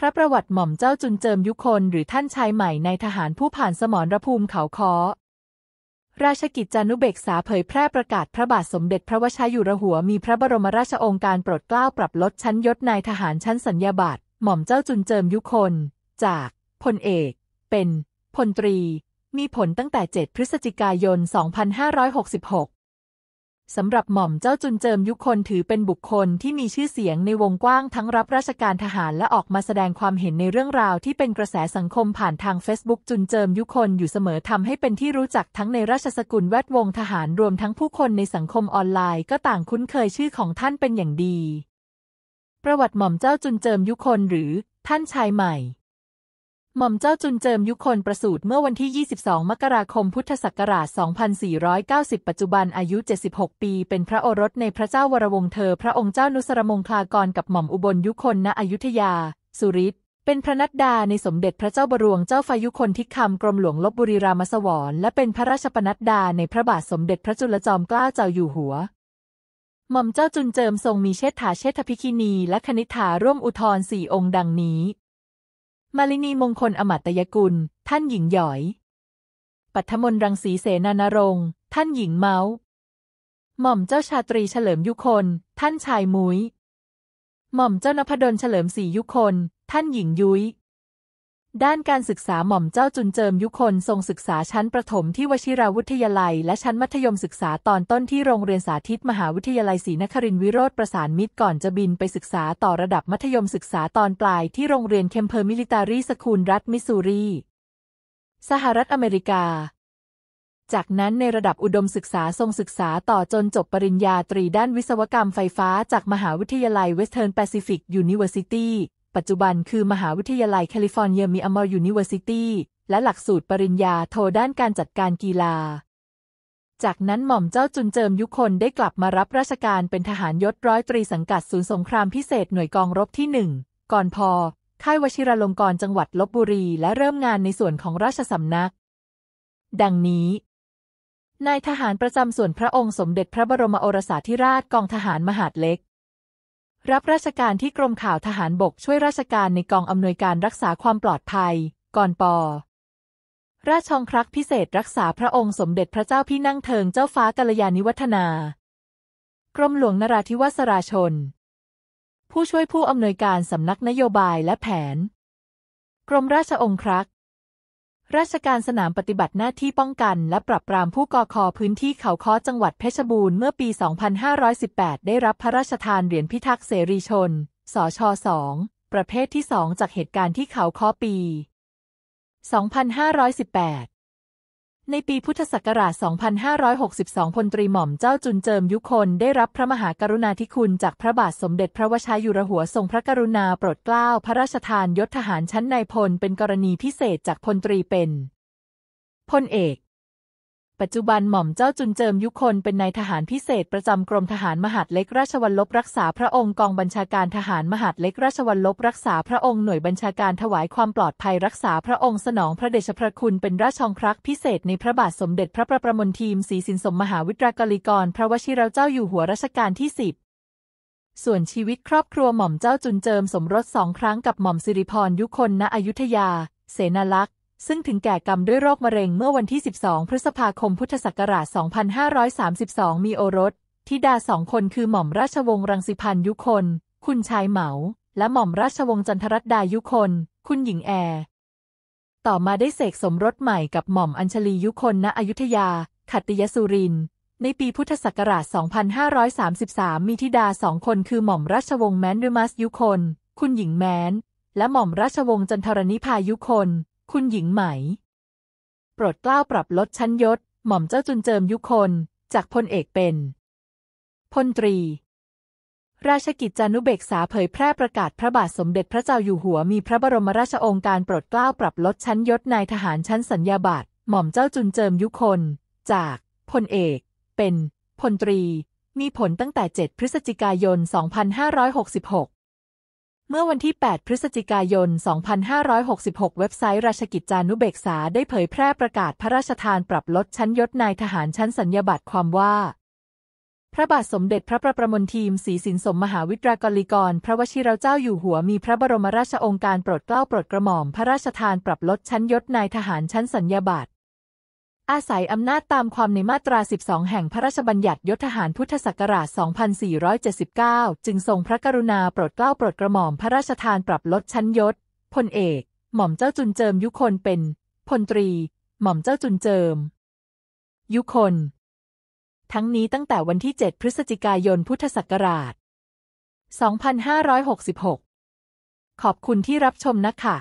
พระประวัติหม่อมเจ้าจุนเจิมยุคนหรือท่านชายใหม่ในทหารผู้ผ่านสมรภูมิเขาคอราชกิจจานุเบกษาเผยแพร่ประกาศพระบาทสมเด็จพระวชายุรหัว มีพระบรมราชโองการโปรดเกล้าปรับลดชั้นยศนายทหารชั้นสัญญาบัตรหม่อมเจ้าจุนเจิมยุคนจากพลเอก เป็นพลตรี มีผลตั้งแต่ 7 พฤศจิกายน 2566สำหรับหม่อมเจ้าจุนเจิมยุคนถือเป็นบุคคลที่มีชื่อเสียงในวงกว้างทั้งรับราชการทหารและออกมาแสดงความเห็นในเรื่องราวที่เป็นกระแสสังคมผ่านทาง Facebook จุนเจิมยุคนอยู่เสมอทำให้เป็นที่รู้จักทั้งในราชสกุลแวดวงทหาร รวมทั้งผู้คนในสังคมออนไลน์ ก็ต่างคุ้นเคยชื่อของท่านเป็นอย่างดี ประวัติหม่อมเจ้าจุนเจิมยุคนหรือ ท่านชายใหม่หม่อมเจ้าจุนเจิมยุคนประสูติเมื่อวันที่ 22 มกราคมพุทธศักราช2490 ปัจจุบันอายุ 76 ปี เป็นพระโอรสในพระเจ้าวรวงเธอ พระองค์เจ้านุสรมงคลากรกับหม่อมอุบลยุคนณอยุธยา สุริศเป็นพระนัดดาในสมเด็จพระเจ้าบรวงเจ้าฟายุคนทิคำกรมหลวงลบบุรีรามสวร และเป็นพระราชปนัดดาในพระบาทสมเด็จพระจุลจอมเกล้าเจ้าอยู่หัวหม่อมเจ้าจุนเจิมทรงมีเชษฐาเชษฐพิคินี และคณิ t าร่วมอุทธรสี่องค์ ดังนี้มาลินีมงคลอมัตยกุล ท่านหญิงหยอย ปัทมนรังสีเสนานรง ท่านหญิงเมาส์ หม่อมเจ้าชาตรีเฉลิมยุคน ท่านชายมุย้ย หม่อมเจ้านพดลเฉลิมศรียุคน ท่านหญิงยุย้ยด้านการศึกษาหม่อมเจ้าจุนเจิมยุคนทรงศึกษาชั้นประถมที่วชิราวุทยาลัย และชั้นมัธยมศึกษาตอนต้นที่โรงเรียนสาธิตมหาวิทยาลัยศรีนครินทร์วิโรธประสานมิตรก่อนจะบินไปศึกษาต่อระดับมัธยมศึกษาตอนปลายที่โรงเรียนเคมเพอร์มิลิตารีสคูลรัฐมิสซูรี สหรัฐอเมริกา จากนั้นในระดับอุดมศึกษาทรงศึกษาต่อจนจบปริญญาตรี ด้านวิศวกรรมไฟฟ้า จากมหาวิทยาลัยเวสเทิร์นแปซิฟิกยูนิเวอร์ซิตี้ปัจจุบันคือมหาวิทยาลัยแคลิฟอร์เนียมีอมอร์ยูนิเวอร์ซิตี้และหลักสูตรปริญญาโทด้านการจัดการกีฬา จากนั้นหม่อมเจ้าจุนเจิมยุคนได้กลับมารับราชการเป็นทหารยศร้อยตรีสังกัดศูนย์สงครามพิเศษหน่วยกองรบที่หนึ่ง ก่อนพอค่ายวชิรลงกรจังหวัดลบบุรีและเริ่มงานในส่วนของราชสำนัก ดังนี้ นายทหารประจำส่วนพระองค์สมเด็จพระบรมโอรสาธิราชกองทหารมหาดเล็กรับราชการที่กรมข่าวทหารบกช่วยราชการในกองอำนวยการรักษาความปลอดภัยกอนปอราชองครักษ์พิเศษรักษาพระองค์สมเด็จพระเจ้าพี่นั่งเทิงเจ้าฟ้ากัลยาณิวัฒนา กรมหลวงนราธิวาสราชน ผู้ช่วยผู้อำนวยการสำนักนโยบายและแผน กรมราชองครักษ์ราชการสนามปฏิบัติหน้าที่ป้องกัน และปรับปรามผู้ก่อคอพื้นที่เขาค้อจังหวัดเพชรบูรณ์เมื่อปี 2518 ได้รับพระราชทานเหรียญพิทักษ์เสรีชนสช2ประเภทที่ 2 จากเหตุการณ์ที่เขาค้อปี 2518ในปีพุทธศักราช 2562 พลตรีหม่อมเจ้าจุนเจิมยุคนได้รับพระมหากรุณาธิคุณจากพระบาทสมเด็จพระวชายุรหัว ทรงพระกรุณาโปรดเกล้า พระราชทานยศทหารชั้นนายพลเป็นกรณีพิเศษจากพลตรีเป็น พลเอกปัจจุบันหม่อมเจ้าจุนเจิมยุคนเป็นนายทหารพิเศษ ประจำกรมทหารมหาดเล็กราชวัลลบรักษาพระองค์กองบัญชาการทหารมหาดเล็กราชวัลลบรักษาพระองค์หน่วยบัญชาการถวายความปลอดภัยรักษาพระองค์สนองพระเดชพระคุณเป็นราชองครักษ์พิเศษในพระบาทสมเด็จพระประประมนทีมศรีสินสมมหาวิทยากรีกร พระวชิรเจ้าอยู่หัวรัชกาลที่สิบส่วนชีวิตครอบครัวหม่อมเจ้าจุนเจิม สมรสสองครั้งกับหม่อมสิริพรยุคนณอยุธยา เสนาลักษซึ่งถึงแก่กรรมด้วยโรคมะเร็งเมื่อวันที่ 12 พฤษภาคมพุทธศักราช 2532 มีโอรสธิดาสองคนคือหม่อมราชวงศ์รังสิพันยุคน คุณชายเหมา และหม่อมราชวงศ์จันทรัตดายุคน คุณหญิงแอร์ ต่อมาได้เสกสมรสใหม่กับหม่อมอัญชลียุคน ณอยุธยา ขัตติยสุริน ในปีพุทธศักราช 2533 มีธิดาสองคน คือ หม่อมราชวงศ์แมนดูมัสยุคน คุณหญิงแมนและหม่อมราชวงศ์จันทรนิพายุคนคุณหญิงไหมโปรดเกล้าปรับลดชั้นยศหม่อมเจ้าจุนเจิมยุคนจากพลเอกเป็นพลตรี ราชกิจจานุเบกษาเผยแพร่ประกาศพระบาทสมเด็จพระเจ้าอยู่หัวมีพระบรมราชโองการโปรดเกล้าปรับลดชั้นยศนายทหารชั้นสัญญาบัตรหม่อมเจ้าจุนเจิมยุคนจากพลเอก เป็นพลตรี มีผลตั้งแต่ 7 พฤศจิกายน 2566เมื่อวันที่ 8 พฤศจิกายน 2566 เว็บไซต์ราชกิจจานุเบกษาได้เผยแพร่ประกาศพระราชทานปรับลดชั้นยศนายทหารชั้นสัญญาบัตรความว่า พระบาทสมเด็จพระประประมนทีมศรีสินสมมหาวิตรากริกร พระวชิรเจ้าอยู่หัวมีพระบรมราชองค์การโปรดเกล้าโปรดกระหม่อม พระราชทานปรับลดชั้นยศนายทหารชั้นสัญญาบัตรอาศัยอำนาจตามความในมาตรา 12 แห่งพระราชบัญญัติยศทหารพุทธศักราช 2479 จึงทรงพระกรุณาโปรดเกล้าโปรดกระหม่อมพระราชทานปรับลดชั้นยศพลเอก หม่อมเจ้าจุนเจิมยุคนเป็นพลตรี หม่อมเจ้าจุนเจิม ยุคนทั้งนี้ตั้งแต่วันที่ 7 พฤศจิกายนพุทธศักราช 2566 ขอบคุณที่รับชมนะคะ